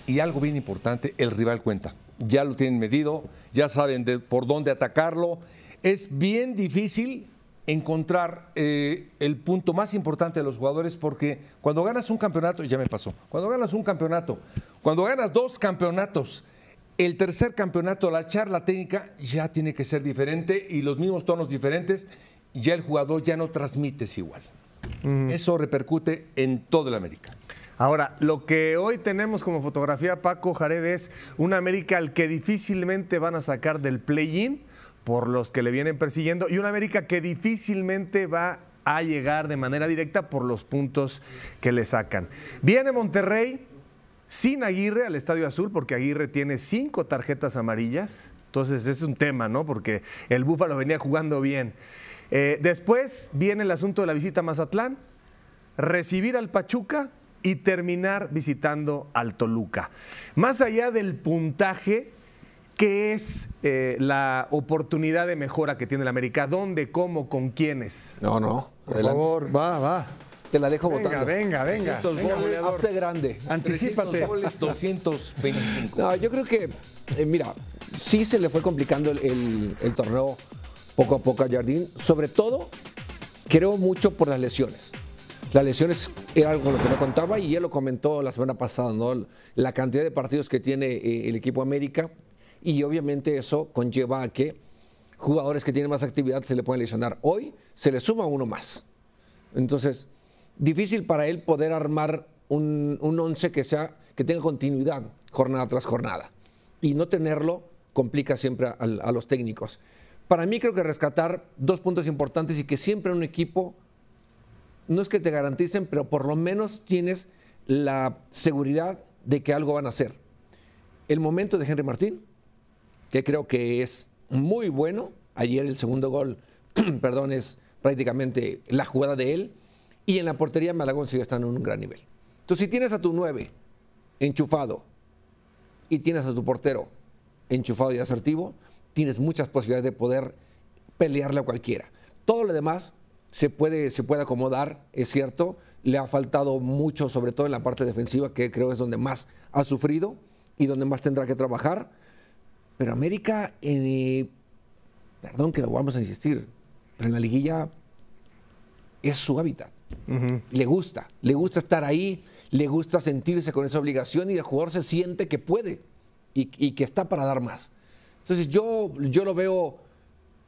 Y, algo bien importante, el rival cuenta. Ya lo tienen medido, ya saben de, por dónde atacarlo. Es bien difícil encontrar eh, el punto más importante de los jugadores porque cuando ganas un campeonato, ya me pasó, cuando ganas un campeonato, cuando ganas dos campeonatos, el tercer campeonato, la charla técnica ya tiene que ser diferente y los mismos tonos diferentes, ya el jugador ya no transmites igual. Mm. Eso repercute en todo el América. Ahora, lo que hoy tenemos como fotografía, Paco Jared, es un América al que difícilmente van a sacar del play-in por los que le vienen persiguiendo y una América que difícilmente va a llegar de manera directa por los puntos que le sacan. Viene Monterrey sin Aguirre al Estadio Azul porque Aguirre tiene cinco tarjetas amarillas. Entonces es un tema, ¿no? Porque el Búfalo venía jugando bien. Eh, después viene el asunto de la visita a Mazatlán, recibir al Pachuca y terminar visitando al Toluca. Más allá del puntaje, ¿qué es eh, la oportunidad de mejora que tiene el América? ¿Dónde, cómo, con quiénes? No, no. Por favor, va, va. Te la dejo venga, votando. Venga, venga, venga. Goles, grande. Anticípate. Goles, 225. No, yo creo que, eh, mira, sí se le fue complicando el, el torneo poco a poco a Jardín. Sobre todo, creo mucho por las lesiones. Las lesiones era algo lo que no contaba y él lo comentó la semana pasada, ¿no? La cantidad de partidos que tiene eh, el equipo América y obviamente eso conlleva a que jugadores que tienen más actividad se le pueden lesionar. Hoy se le suma uno más. Entonces, difícil para él poder armar un, once que, sea, que tenga continuidad jornada tras jornada. Y no tenerlo complica siempre a los técnicos. Para mí creo que rescatar dos puntos importantes y que siempre un equipo no es que te garanticen, pero por lo menos tienes la seguridad de que algo van a hacer. El momento de Henry Martín, que creo que es muy bueno. Ayer el segundo gol, perdón, es prácticamente la jugada de él. Y en la portería Malagón sigue estando en un gran nivel. Entonces, si tienes a tu 9 enchufado y tienes a tu portero enchufado y asertivo, tienes muchas posibilidades de poder pelearle a cualquiera. Todo lo demás se puede, se puede acomodar, es cierto. Le ha faltado mucho, sobre todo en la parte defensiva, que creo es donde más ha sufrido y donde más tendrá que trabajar. Pero América, eh, perdón que lo vamos a insistir, pero en la liguilla es su hábitat. Le gusta, le gusta estar ahí, le gusta sentirse con esa obligación y el jugador se siente que puede y, que está para dar más. Entonces yo, yo lo veo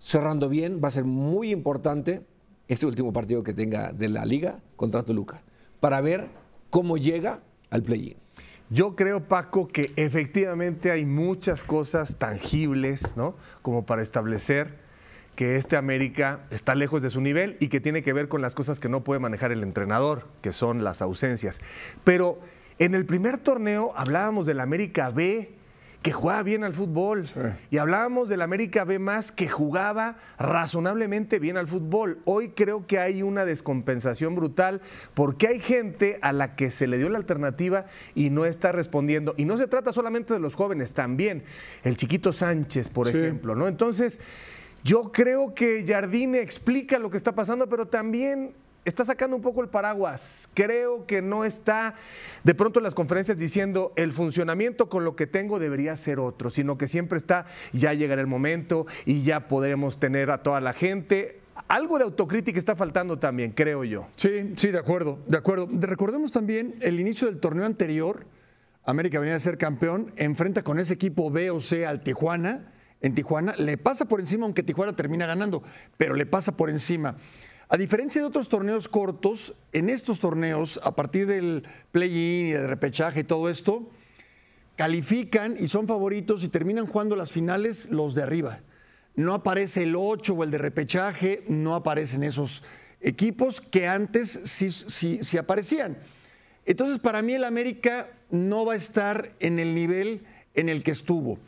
cerrando bien, va a ser muy importante este último partido que tenga de la liga contra Toluca, para ver cómo llega al play-in. Yo creo, Paco, que efectivamente hay muchas cosas tangibles, ¿no? Como para establecer que este América está lejos de su nivel y que tiene que ver con las cosas que no puede manejar el entrenador, que son las ausencias. Pero en el primer torneo hablábamos del América B, que jugaba bien al fútbol. Y hablábamos del América B más que jugaba razonablemente bien al fútbol. Hoy creo que hay una descompensación brutal porque hay gente a la que se le dio la alternativa y no está respondiendo. Y no se trata solamente de los jóvenes, también el chiquito Sánchez, por ejemplo, ¿no? Entonces, yo creo que Jardine explica lo que está pasando, pero también está sacando un poco el paraguas. Creo que no está de pronto en las conferencias diciendo el funcionamiento con lo que tengo debería ser otro, sino que siempre está ya llegará el momento y ya podremos tener a toda la gente. Algo de autocrítica está faltando también, creo yo. Sí, sí, de acuerdo, de acuerdo. Recordemos también el inicio del torneo anterior. América venía a ser campeón, enfrenta con ese equipo B o C al Tijuana. En Tijuana le pasa por encima, aunque Tijuana termina ganando, pero le pasa por encima. A diferencia de otros torneos cortos, en estos torneos, a partir del play-in y del repechaje y todo esto, califican y son favoritos y terminan jugando las finales los de arriba. No aparece el 8 o el de repechaje, no aparecen esos equipos que antes sí aparecían. Entonces, para mí el América no va a estar en el nivel en el que estuvo.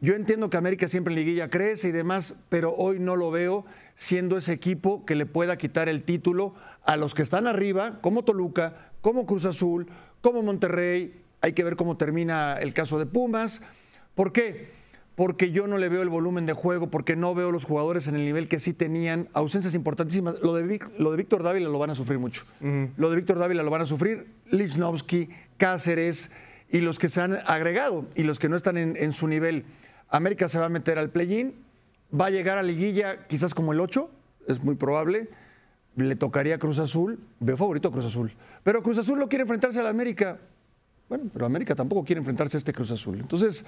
Yo entiendo que América siempre en liguilla crece y demás, pero hoy no lo veo siendo ese equipo que le pueda quitar el título a los que están arriba, como Toluca, como Cruz Azul, como Monterrey. Hay que ver cómo termina el caso de Pumas. ¿Por qué? Porque yo no le veo el volumen de juego, porque no veo los jugadores en el nivel que sí tenían, ausencias importantísimas. Lo de, Víctor Dávila lo van a sufrir mucho. Lo de Víctor Dávila lo van a sufrir. Lichnowsky, Cáceres y los que se han agregado y los que no están en, su nivel. América se va a meter al play-in, va a llegar a liguilla quizás como el 8, es muy probable. Le tocaría Cruz Azul, veo favorito Cruz Azul. Pero Cruz Azul no quiere enfrentarse a la América. Bueno, pero América tampoco quiere enfrentarse a este Cruz Azul. Entonces,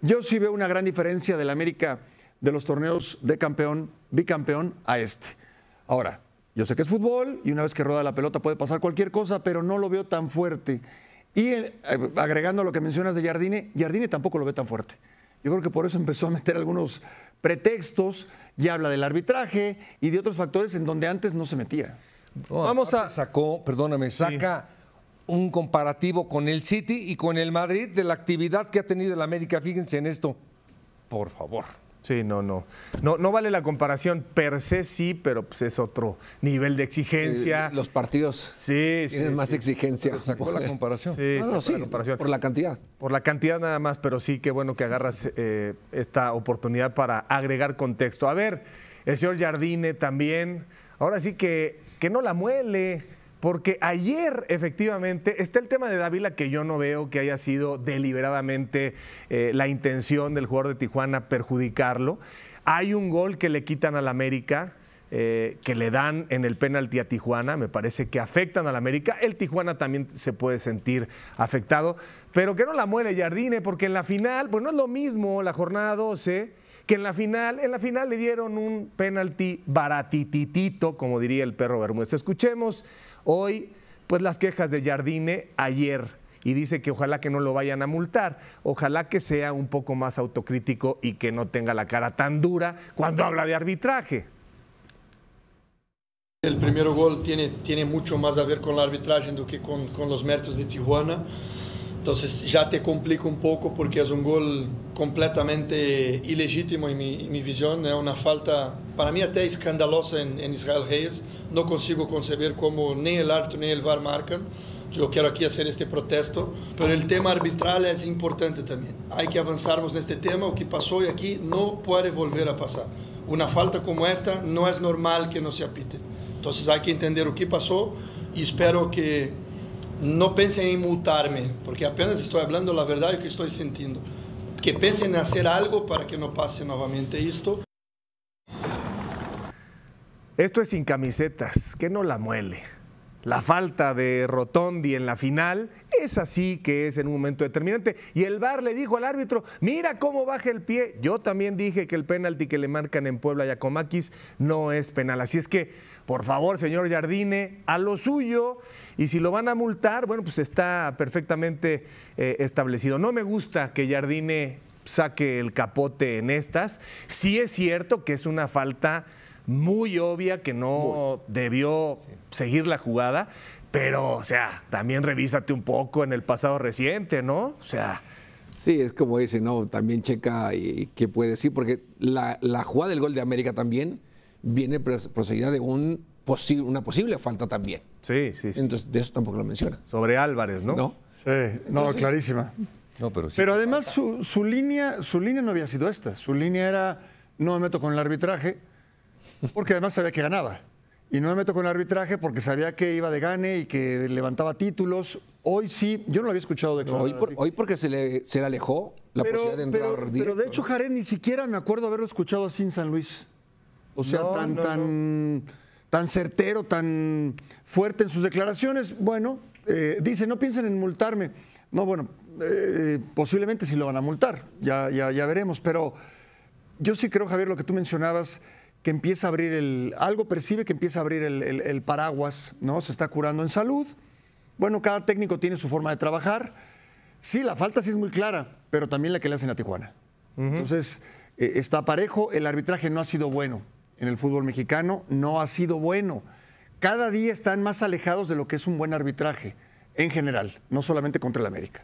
yo sí veo una gran diferencia del América de los torneos de campeón, bicampeón a este. Ahora, yo sé que es fútbol y una vez que roda la pelota puede pasar cualquier cosa, pero no lo veo tan fuerte. Y eh, agregando a lo que mencionas de Jardine, Jardine tampoco lo ve tan fuerte. Yo creo que por eso empezó a meter algunos pretextos y habla del arbitraje y de otros factores en donde antes no se metía. Vamos a. Sacó, perdóname, saca. un comparativo con el City y con el Madrid de la actividad que ha tenido la América. Fíjense en esto, por favor. Sí, no, no. No, no vale la comparación per se, sí, pero pues es otro nivel de exigencia. Eh, los partidos sí, tienen más exigencia. la comparación. Sí, ah, sí, por la cantidad. Por la cantidad nada más, pero sí, que bueno que agarras eh, esta oportunidad para agregar contexto. A ver, el señor Jardine también, ahora sí que, que no la muele. Porque ayer, efectivamente, está el tema de Dávila que yo no veo que haya sido deliberadamente eh, la intención del jugador de Tijuana perjudicarlo. Hay un gol que le quitan al América. Eh, que le dan en el penalti a Tijuana, me parece que afectan al América. El Tijuana también se puede sentir afectado, pero que no la muele Jardine, porque en la final, pues no es lo mismo la jornada 12 que en la final, en la final le dieron un penalti baratititito, como diría el perro Bermúdez. Escuchemos hoy pues las quejas de Jardine ayer y dice que ojalá que no lo vayan a multar, ojalá que sea un poco más autocrítico y que no tenga la cara tan dura cuando habla de arbitraje. El primer gol tiene, tiene mucho más a ver con el arbitraje do que con, con los méritos de Tijuana. então já te complica um pouco porque é um gol completamente ilegítimo em minha visão é ¿eh? uma falta para mim até escandalosa em Israel Reis não consigo conceber como nem el árbitro nem o VAR marcam. Eu quero aqui fazer este protesto, Mas o tema arbitral é importante também há que avançarmos neste tema, o que passou aqui não pode voltar volver a passar uma falta como esta não é normal que não se apite. então há que entender o que passou e espero que no piensen en mutarme, porque apenas estoy hablando la verdad y lo que estoy sintiendo. Que piensen en hacer algo para que no pase nuevamente esto. Esto es sin camisetas, que no la muele la falta de Rotondi en la final, es así que es en un momento determinante. Y el VAR le dijo al árbitro, mira cómo baja el pie. Yo también dije que el penalti que le marcan en Puebla y a no es penal. Así es que, por favor, señor Jardine, a lo suyo. Y si lo van a multar, bueno, pues está perfectamente eh, establecido. No me gusta que Jardine saque el capote en estas. Sí es cierto que es una falta muy obvia que no debió seguir la jugada, pero, o sea, también revísate un poco en el pasado reciente, ¿no? O sea. Sí, es como dice, ¿no? También checa y, qué puede decir, porque la, jugada del gol de América también viene procedida de un una posible falta también. Sí, sí, sí. Entonces, de eso tampoco lo menciona. Sobre Álvarez, ¿no? No. Sí, no, clarísima. pero, pero además su, línea, su línea no había sido esta. Su línea era, no me meto con el arbitraje, porque además sabía que ganaba. Y no me meto con el arbitraje porque sabía que iba de gane y que levantaba títulos. Hoy sí, yo no lo había escuchado de no, hoy, porque se le, se alejó la posibilidad de entrar pero, pero de hecho, Jared, ni siquiera me acuerdo haberlo escuchado así en San Luis. O sea, tan, tan, certero, tan fuerte en sus declaraciones. Bueno, eh, dice, no piensen en multarme. No, bueno, eh, posiblemente sí lo van a multar, ya, ya, ya veremos. Pero yo sí creo, Javier, lo que tú mencionabas que empieza a abrir el, algo percibe que empieza a abrir el, paraguas, ¿no? Se está curando en salud. Bueno, cada técnico tiene su forma de trabajar. Sí, la falta sí es muy clara, pero también la que le hacen a Tijuana. Entonces, eh, está parejo, el arbitraje no ha sido bueno en el fútbol mexicano, no ha sido bueno. Cada día están más alejados de lo que es un buen arbitraje, en general, no solamente contra el América.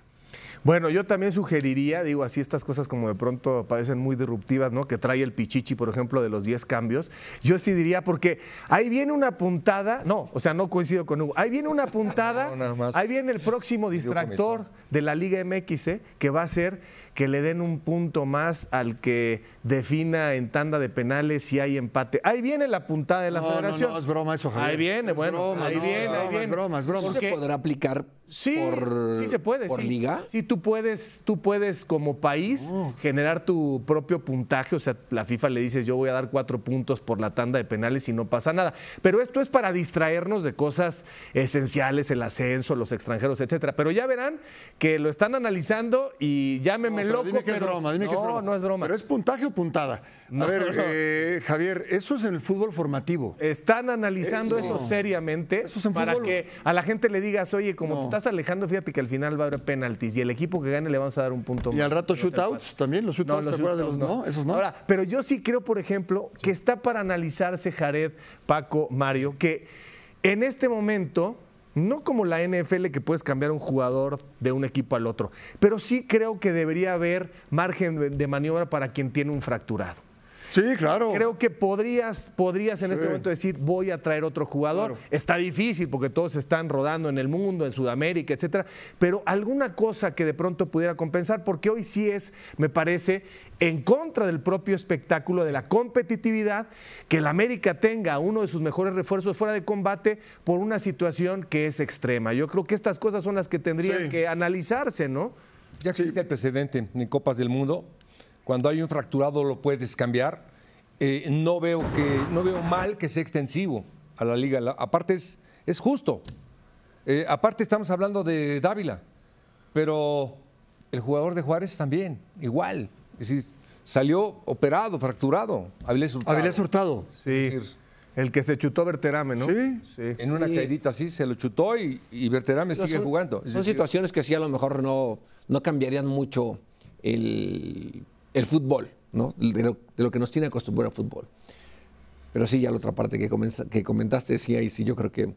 Bueno, yo también sugeriría, digo, así estas cosas como de pronto parecen muy disruptivas, ¿no? Que trae el Pichichi, por ejemplo, de los 10 cambios. Yo sí diría, porque ahí viene una puntada, no, o sea, no coincido con Hugo, ahí viene una puntada, ahí viene el próximo distractor de la Liga MX, ¿eh? que va a ser que le den un punto más al que defina en tanda de penales si hay empate. Ahí viene la puntada de la federación. No, no, es broma eso, Javier. Ahí viene, es bueno, broma, ahí viene, ahí viene. Es broma, es broma. ¿No se podrá aplicar sí, por, sí se puede, por sí. liga? Sí, tú puedes, tú puedes como país generar tu propio puntaje. O sea, la FIFA le dices, yo voy a dar cuatro puntos por la tanda de penales y no pasa nada. Pero esto es para distraernos de cosas esenciales, el ascenso, los extranjeros, etcétera. Pero ya verán que lo están analizando y ya me es no, es broma. No, es broma. Pero es puntaje o puntada. a ver, eh, Javier, eso es en el fútbol formativo. Están analizando eso, seriamente para que a la gente le digas, oye, como te estás alejando, fíjate que al final va a haber penaltis y el equipo que gane le vamos a dar un punto más. Y al rato shootouts también, los shootouts, de los no? Esos no. pero yo sí creo, por ejemplo, que está para analizarse Jared, Paco, Mario, que en este momento no como la NFL que puedes cambiar un jugador de un equipo al otro, pero sí creo que debería haber margen de maniobra para quien tiene un fracturado. Sí, claro. Creo que podrías, podrías en este momento decir, voy a traer otro jugador. Está difícil porque todos están rodando en el mundo, en Sudamérica, etcétera. Pero alguna cosa que de pronto pudiera compensar, porque hoy sí es, me parece, en contra del propio espectáculo de la competitividad, que la América tenga uno de sus mejores refuerzos fuera de combate por una situación que es extrema. Yo creo que estas cosas son las que tendrían que analizarse, ¿no? Ya existe el precedente en Copas del Mundo, cuando hay un fracturado lo puedes cambiar. Eh, no, veo que, no veo mal que sea extensivo a la liga. aparte es, es justo. Eh, aparte estamos hablando de Dávila, pero el jugador de Juárez también, igual. Es decir, salió operado, fracturado. Avilés Hurtado. Sí. el que se chutó Berterame, ¿no? Sí. En una caída así se lo chutó y, y Berterame sigue jugando. son situaciones que sí a lo mejor no, no cambiarían mucho el el fútbol, ¿no? de, lo, que nos tiene acostumbrado al fútbol. Pero sí, ya la otra parte que, que comentaste, sí, y sí yo creo que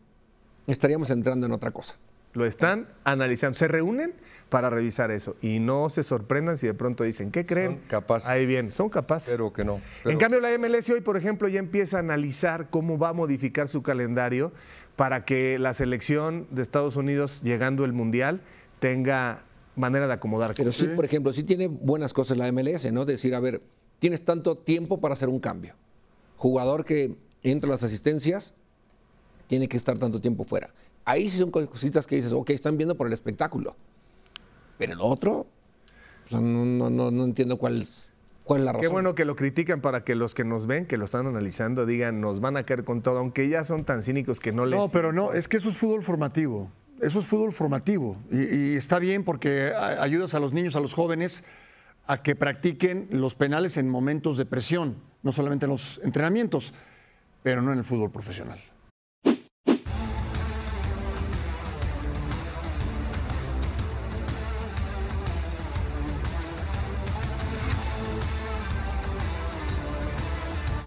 estaríamos entrando en otra cosa. Lo están analizando, se reúnen para revisar eso y no se sorprendan si de pronto dicen, ¿qué creen? Son capaces. Ahí bien, son capaces. Pero que no. En cambio, la MLS hoy, por ejemplo, ya empieza a analizar cómo va a modificar su calendario para que la selección de Estados Unidos, llegando el Mundial, tenga manera de acomodar. Pero sí, por ejemplo, sí tiene buenas cosas la MLS, ¿no? Decir, a ver, tienes tanto tiempo para hacer un cambio. Jugador que entra a las asistencias, tiene que estar tanto tiempo fuera. Ahí sí son cositas que dices, ok, están viendo por el espectáculo. Pero el otro, no, no, no, entiendo cuál ¿Cuál es la razón? Qué bueno que lo critican para que los que nos ven, que lo están analizando, digan, nos van a caer con todo, aunque ya son tan cínicos que no les... No, pero no, es que eso es fútbol formativo. Eso es fútbol formativo y, está bien porque ayudas a los niños, a los jóvenes a que practiquen los penales en momentos de presión, no solamente en los entrenamientos, pero no en el fútbol profesional.